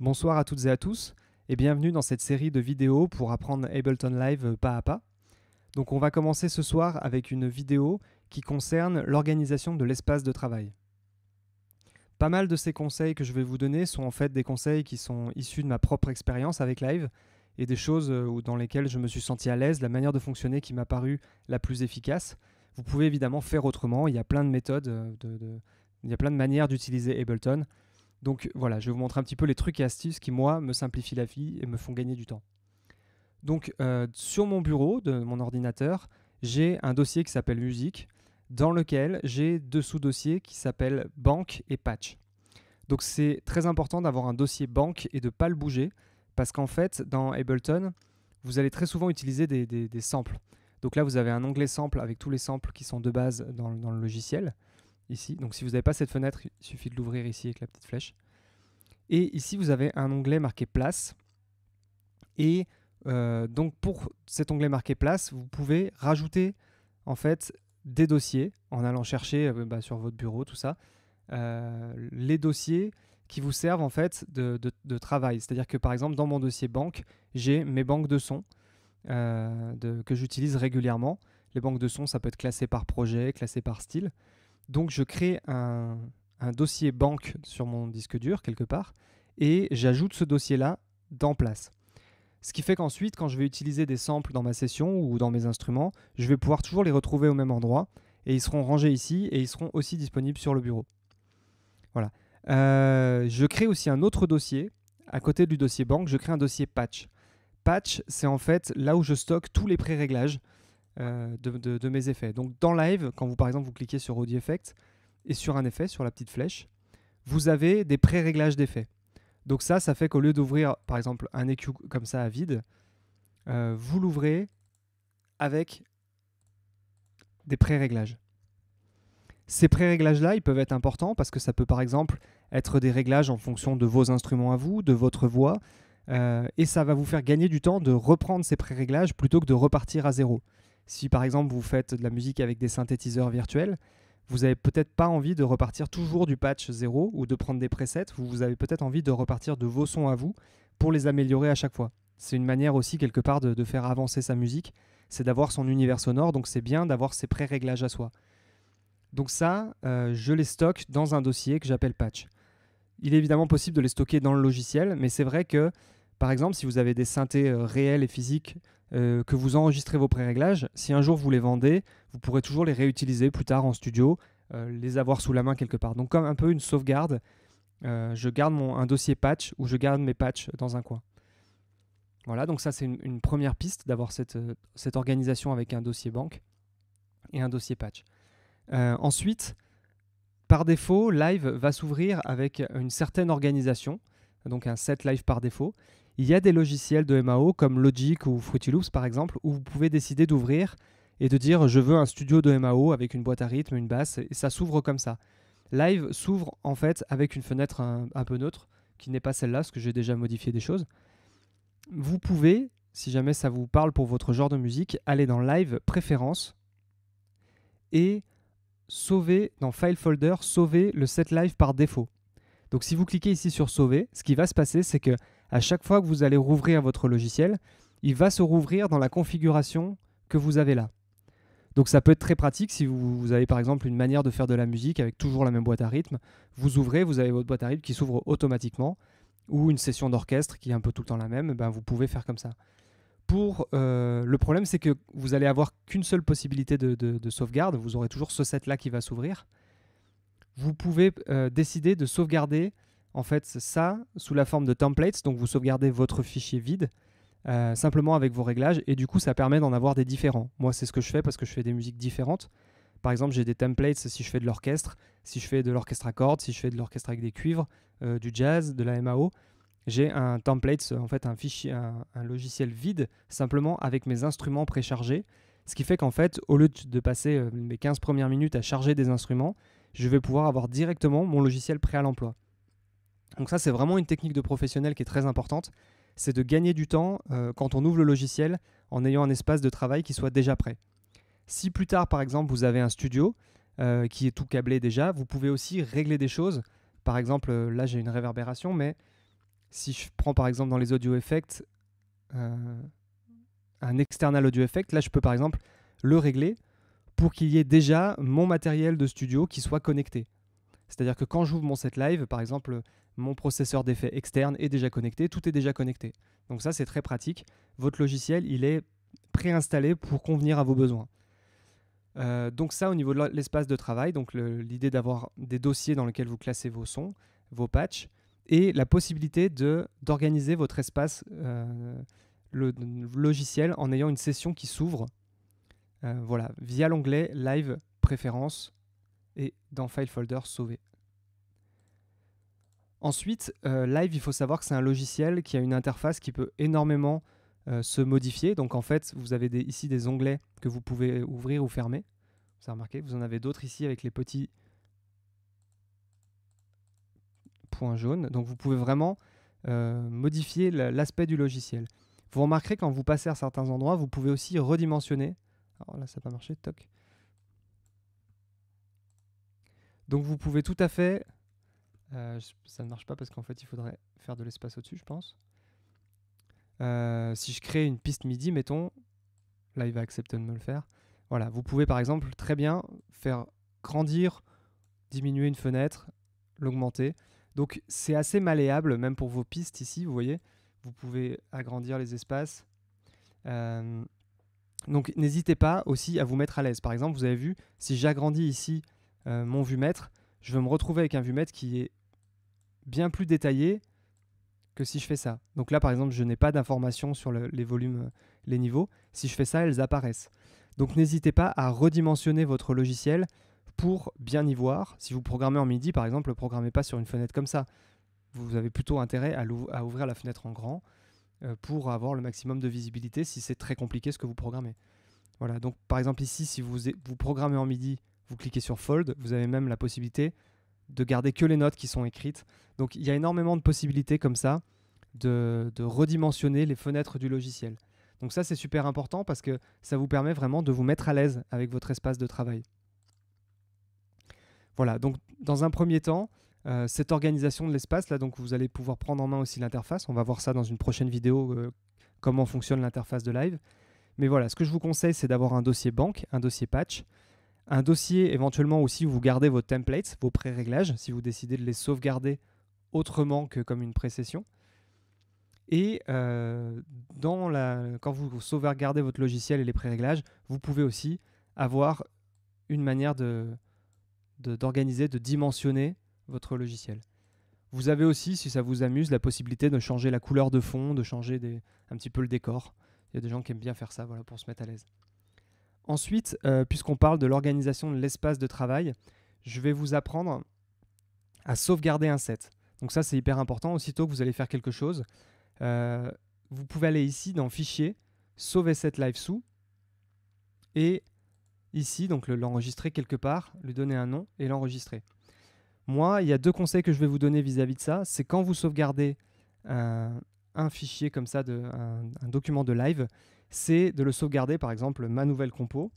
Bonsoir à toutes et à tous et bienvenue dans cette série de vidéos pour apprendre Ableton Live euh, pas à pas. Donc on va commencer ce soir avec une vidéo qui concerne l'organisation de l'espace de travail. Pas mal de ces conseils que je vais vous donner sont en fait des conseils qui sont issus de ma propre expérience avec Live et des choses euh, dans lesquelles je me suis senti à l'aise, la manière de fonctionner qui m'a paru la plus efficace. Vous pouvez évidemment faire autrement, il y a plein de méthodes, euh, il y a plein de manières d'utiliser Ableton. Donc voilà, je vais vous montrer un petit peu les trucs et astuces qui, moi, me simplifient la vie et me font gagner du temps. Donc euh, sur mon bureau de mon ordinateur, j'ai un dossier qui s'appelle musique, dans lequel j'ai deux sous-dossiers qui s'appellent banque et patch. Donc c'est très important d'avoir un dossier banque et de ne pas le bouger, parce qu'en fait, dans Ableton, vous allez très souvent utiliser des, samples. Donc là, vous avez un onglet sample avec tous les samples qui sont de base dans le logiciel. Donc si vous n'avez pas cette fenêtre, il suffit de l'ouvrir ici avec la petite flèche. Et ici, vous avez un onglet marqué place. Et euh, donc pour cet onglet marqué place, vous pouvez rajouter en fait des dossiers en allant chercher euh, bah, sur votre bureau tout ça, euh, les dossiers qui vous servent en fait de, travail. C'est-à-dire que par exemple dans mon dossier banque, j'ai mes banques de sons que j'utilise régulièrement. Les banques de sons, ça peut être classé par projet, classé par style. Donc je crée un, dossier banque sur mon disque dur quelque part et j'ajoute ce dossier-là dans place. Ce qui fait qu'ensuite, quand je vais utiliser des samples dans ma session ou dans mes instruments, je vais pouvoir toujours les retrouver au même endroit et ils seront rangés ici et ils seront aussi disponibles sur le bureau. Voilà. Euh, je crée aussi un autre dossier. À côté du dossier banque, je crée un dossier patch. Patch, c'est en fait là où je stocke tous les pré-réglages. Euh, de, mes effets. Donc dans Live, quand vous par exemple vous cliquez sur Audio Effect et sur un effet, sur la petite flèche, vous avez des pré-réglages d'effets. Donc ça, ça fait qu'au lieu d'ouvrir par exemple un EQ comme ça à vide, euh, vous l'ouvrez avec des pré-réglages. Ces pré-réglages-là, ils peuvent être importants parce que ça peut par exemple être des réglages en fonction de vos instruments à vous, de votre voix, euh, et ça va vous faire gagner du temps de reprendre ces pré-réglages plutôt que de repartir à zéro. Si par exemple vous faites de la musique avec des synthétiseurs virtuels, vous n'avez peut-être pas envie de repartir toujours du patch 0 ou de prendre des presets, vous avez peut-être envie de repartir de vos sons à vous pour les améliorer à chaque fois. C'est une manière aussi quelque part de, faire avancer sa musique, c'est d'avoir son univers sonore, donc c'est bien d'avoir ses pré-réglages à soi. Donc ça, euh, je les stocke dans un dossier que j'appelle patch. Il est évidemment possible de les stocker dans le logiciel, mais c'est vrai que par exemple, si vous avez des synthés euh, réels et physiques, euh, que vous enregistrez vos pré-réglages, si un jour vous les vendez, vous pourrez toujours les réutiliser plus tard en studio, euh, les avoir sous la main quelque part. Donc comme un peu une sauvegarde, je garde mon, un dossier patch ou je garde mes patchs dans un coin. Voilà, donc ça c'est une, première piste d'avoir cette, organisation avec un dossier banque et un dossier patch. ensuite, par défaut, Live va s'ouvrir avec une certaine organisation, donc un set Live par défaut. Il y a des logiciels de MAO comme Logic ou Fruity Loops par exemple, où vous pouvez décider d'ouvrir et de dire je veux un studio de MAO avec une boîte à rythme, une basse, et ça s'ouvre comme ça. Live s'ouvre en fait avec une fenêtre un, peu neutre, qui n'est pas celle-là, parce que j'ai déjà modifié des choses. Vous pouvez, si jamais ça vous parle pour votre genre de musique, aller dans Live, Préférences, et sauver, dans File Folder, sauver le set live par défaut. Donc si vous cliquez ici sur sauver, ce qui va se passer, c'est que à chaque fois que vous allez rouvrir votre logiciel, il va se rouvrir dans la configuration que vous avez là. Donc ça peut être très pratique si vous, avez par exemple une manière de faire de la musique avec toujours la même boîte à rythme. Vous ouvrez, vous avez votre boîte à rythme qui s'ouvre automatiquement, ou une session d'orchestre qui est un peu tout le temps la même, ben vous pouvez faire comme ça. Pour euh, le problème, c'est que vous allez avoir qu'une seule possibilité de, sauvegarde. Vous aurez toujours ce set là qui va s'ouvrir. Vous pouvez euh, décider de sauvegarder en fait ça sous la forme de templates, donc vous sauvegardez votre fichier vide. Euh, simplement avec vos réglages et du coup ça permet d'en avoir des différents. Moi c'est ce que je fais parce que je fais des musiques différentes. Par exemple j'ai des templates si je fais de l'orchestre, si je fais de l'orchestre à cordes, si je fais de l'orchestre avec des cuivres, euh, du jazz, de la MAO. J'ai un template, euh, en fait un fichier, un, logiciel vide simplement avec mes instruments préchargés. Ce qui fait qu'en fait au lieu de passer mes 15 premières minutes à charger des instruments, je vais pouvoir avoir directement mon logiciel prêt à l'emploi. Donc ça, c'est vraiment une technique de professionnel qui est très importante. C'est de gagner du temps euh, quand on ouvre le logiciel en ayant un espace de travail qui soit déjà prêt. Si plus tard, par exemple, vous avez un studio euh, qui est tout câblé déjà, vous pouvez aussi régler des choses. Par exemple, euh, là, j'ai une réverbération, mais si je prends par exemple dans les audio effects un external audio effect, là, je peux par exemple le régler pour qu'il y ait déjà mon matériel de studio qui soit connecté. C'est-à-dire que quand j'ouvre mon set live, par exemple, mon processeur d'effet externe est déjà connecté, tout est déjà connecté. Donc ça, c'est très pratique. Votre logiciel, il est préinstallé pour convenir à vos besoins. Euh, donc ça, au niveau de l'espace de travail, donc l'idée d'avoir des dossiers dans lesquels vous classez vos sons, vos patchs, et la possibilité d'organiser votre espace euh, le, logiciel en ayant une session qui s'ouvre, euh, voilà, via l'onglet Live, Préférences et dans File Folder Sauver. Ensuite, euh, Live, il faut savoir que c'est un logiciel qui a une interface qui peut énormément euh, se modifier. Donc en fait, vous avez ici des onglets que vous pouvez ouvrir ou fermer. Vous avez remarqué, vous en avez d'autres ici avec les petits points jaunes. Donc vous pouvez vraiment euh, modifier l'aspect du logiciel. Vous remarquerez quand vous passez à certains endroits, vous pouvez aussi redimensionner. Alors là, ça n'a pas marché, toc. Donc vous pouvez tout à fait euh, ça ne marche pas parce qu'en fait, il faudrait faire de l'espace au-dessus, je pense. Euh, si je crée une piste MIDI, mettons, là, il va accepter de me le faire. Voilà, vous pouvez par exemple très bien faire grandir, diminuer une fenêtre, l'augmenter. Donc c'est assez malléable, même pour vos pistes ici, vous voyez. Vous pouvez agrandir les espaces. Euh, donc n'hésitez pas aussi à vous mettre à l'aise. Par exemple, vous avez vu, si j'agrandis ici mon vue-mètre, je vais me retrouver avec un vue-mètre qui est bien plus détaillé que si je fais ça. Donc là, par exemple, je n'ai pas d'informations sur les volumes, euh, les niveaux. Si je fais ça, elles apparaissent. Donc n'hésitez pas à redimensionner votre logiciel pour bien y voir. Si vous programmez en MIDI, par exemple, ne programmez pas sur une fenêtre comme ça. Vous avez plutôt intérêt à, à ouvrir la fenêtre en grand euh, pour avoir le maximum de visibilité si c'est très compliqué ce que vous programmez. Voilà, donc par exemple ici, si vous programmez en MIDI, vous cliquez sur Fold, vous avez même la possibilité de garder que les notes qui sont écrites. Donc il y a énormément de possibilités comme ça de, redimensionner les fenêtres du logiciel. Donc ça c'est super important parce que ça vous permet vraiment de vous mettre à l'aise avec votre espace de travail. Voilà, donc dans un premier temps, euh, cette organisation de l'espace, là donc vous allez pouvoir prendre en main aussi l'interface. On va voir ça dans une prochaine vidéo, euh, comment fonctionne l'interface de live. Mais voilà, ce que je vous conseille, c'est d'avoir un dossier banque, un dossier patch, un dossier éventuellement aussi où vous gardez vos templates, vos pré-réglages, si vous décidez de les sauvegarder autrement que comme une précession. Et euh, quand vous sauvegardez votre logiciel et les pré-réglages, vous pouvez aussi avoir une manière d'organiser, de, dimensionner votre logiciel. Vous avez aussi, si ça vous amuse, la possibilité de changer la couleur de fond, de changer un petit peu le décor. Il y a des gens qui aiment bien faire ça voilà, pour se mettre à l'aise. Ensuite, euh, puisqu'on parle de l'organisation de l'espace de travail, je vais vous apprendre à sauvegarder un set. Donc ça, c'est hyper important. Aussitôt que vous allez faire quelque chose, euh, vous pouvez aller ici dans Fichier, Sauver set live sous, et ici, donc l'enregistrer quelque part, lui donner un nom et l'enregistrer. Moi, il y a deux conseils que je vais vous donner vis-à-vis de ça. C'est quand vous sauvegardez un, fichier comme ça, un document de live, c'est de le sauvegarder, par exemple, ma nouvelle compo.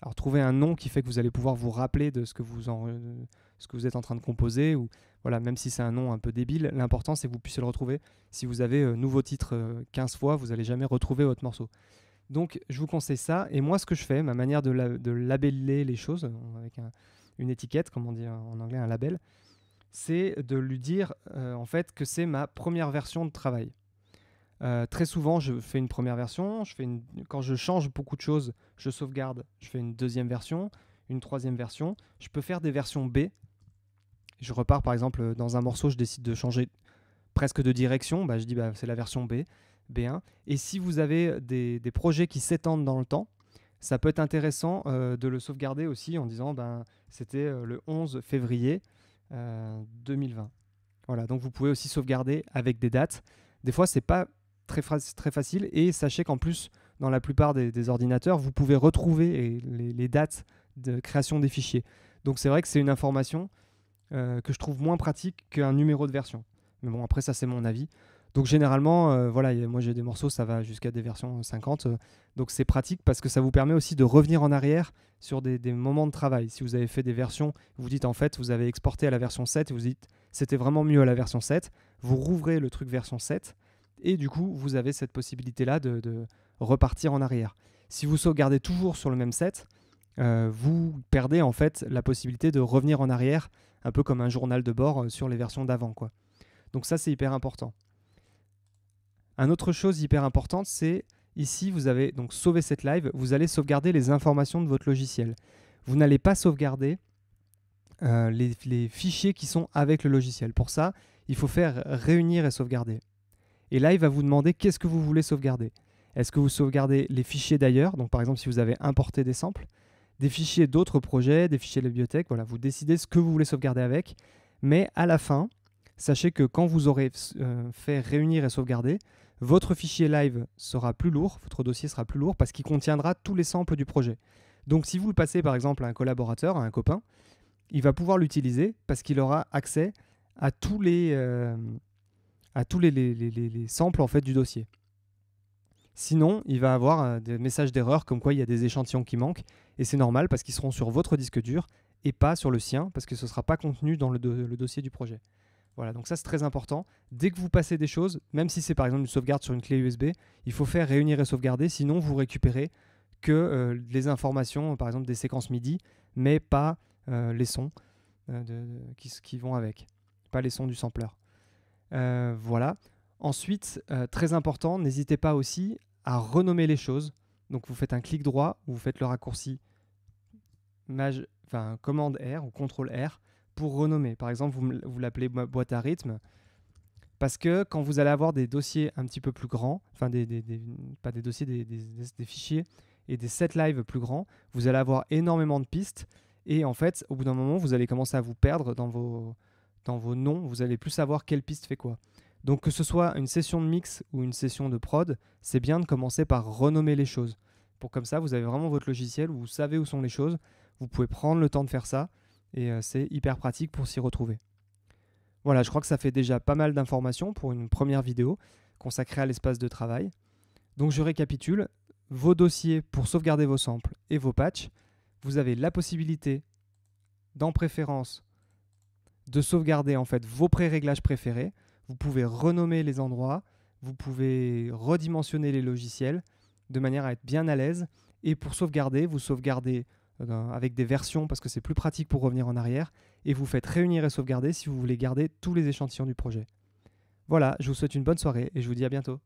Alors trouver un nom qui fait que vous allez pouvoir vous rappeler de ce que vous, ce que vous êtes en train de composer, ou voilà, même si c'est un nom un peu débile, l'important c'est que vous puissiez le retrouver. Si vous avez euh, nouveau titre 15 euh, fois, vous n'allez jamais retrouver votre morceau. Donc je vous conseille ça, et moi ce que je fais, ma manière de, labeller les choses, avec une étiquette, comme on dit en anglais, un label, c'est de lui dire euh, en fait que c'est ma première version de travail. Euh, très souvent, je fais une première version. Je fais une... Quand je change beaucoup de choses, je sauvegarde. Je fais une deuxième version, une troisième version. Je peux faire des versions B. Je repars par exemple dans un morceau, je décide de changer presque de direction. Bah, je dis bah, c'est la version B, B1. Et si vous avez des, projets qui s'étendent dans le temps, ça peut être intéressant euh, de le sauvegarder aussi en disant ben, c'était euh, le 11 février 2020. Voilà, donc vous pouvez aussi sauvegarder avec des dates. Des fois, c'est pas très, facile. Et sachez qu'en plus, dans la plupart des, ordinateurs, vous pouvez retrouver les, dates de création des fichiers. Donc c'est vrai que c'est une information euh, que je trouve moins pratique qu'un numéro de version. Mais bon, après ça c'est mon avis. Donc généralement, euh, voilà, moi j'ai des morceaux, ça va jusqu'à des versions 50. Euh. donc c'est pratique parce que ça vous permet aussi de revenir en arrière sur des, moments de travail. Si vous avez fait des versions, vous dites en fait, vous avez exporté à la version 7 vous dites c'était vraiment mieux à la version 7. Vous rouvrez le truc version 7 et du coup, vous avez cette possibilité-là de, repartir en arrière. Si vous sauvegardez toujours sur le même set, euh, vous perdez en fait la possibilité de revenir en arrière, un peu comme un journal de bord euh, sur les versions d'avant. Donc ça, c'est hyper important. Un autre chose hyper importante, c'est ici, vous avez donc sauvé cette live, vous allez sauvegarder les informations de votre logiciel. Vous n'allez pas sauvegarder euh, les, fichiers qui sont avec le logiciel. Pour ça, il faut faire réunir et sauvegarder. Et là, il va vous demander qu'est-ce que vous voulez sauvegarder. Est-ce que vous sauvegardez les fichiers d'ailleurs, donc par exemple si vous avez importé des samples, des fichiers d'autres projets, des fichiers de la bibliothèque, voilà, vous décidez ce que vous voulez sauvegarder avec, mais à la fin, sachez que quand vous aurez euh, fait réunir et sauvegarder, votre fichier live sera plus lourd, votre dossier sera plus lourd parce qu'il contiendra tous les samples du projet. Donc si vous le passez par exemple à un collaborateur, à un copain, il va pouvoir l'utiliser parce qu'il aura accès à tous les... Euh, à tous les, samples en fait du dossier. Sinon, il va avoir euh, des messages d'erreur comme quoi il y a des échantillons qui manquent, et c'est normal parce qu'ils seront sur votre disque dur et pas sur le sien, parce que ce ne sera pas contenu dans le, dossier du projet. Voilà, donc ça c'est très important. Dès que vous passez des choses, même si c'est par exemple une sauvegarde sur une clé USB, il faut faire réunir et sauvegarder, sinon vous récupérez que euh, les informations, par exemple des séquences MIDI, mais pas euh, les sons qui, qui vont avec, pas les sons du sampler. Euh, voilà. Ensuite, euh, très important, n'hésitez pas aussi à renommer les choses. Donc vous faites un clic droit vous faites le raccourci maj... enfin, commande R ou contrôle R pour renommer. Par exemple, vous, l'appelez boîte à rythme parce que quand vous allez avoir des dossiers un petit peu plus grands, enfin des, pas des dossiers, des, des, fichiers et des set live plus grands, vous allez avoir énormément de pistes et en fait, au bout d'un moment, vous allez commencer à vous perdre dans vos, dans vos noms, vous allez plus savoir quelle piste fait quoi. Donc que ce soit une session de mix ou une session de prod, c'est bien de commencer par renommer les choses. Pour comme ça, vous avez vraiment votre logiciel vous savez où sont les choses, vous pouvez prendre le temps de faire ça, et euh, c'est hyper pratique pour s'y retrouver. Voilà, je crois que ça fait déjà pas mal d'informations pour une première vidéo consacrée à l'espace de travail. Donc je récapitule, vos dossiers pour sauvegarder vos samples et vos patchs, vous avez la possibilité, dans préférence, de sauvegarder en fait vos pré-réglages préférés. Vous pouvez renommer les endroits, vous pouvez redimensionner les logiciels de manière à être bien à l'aise. Et pour sauvegarder, vous sauvegardez euh, avec des versions parce que c'est plus pratique pour revenir en arrière. Et vous faites réunir et sauvegarder si vous voulez garder tous les échantillons du projet. Voilà, je vous souhaite une bonne soirée et je vous dis à bientôt.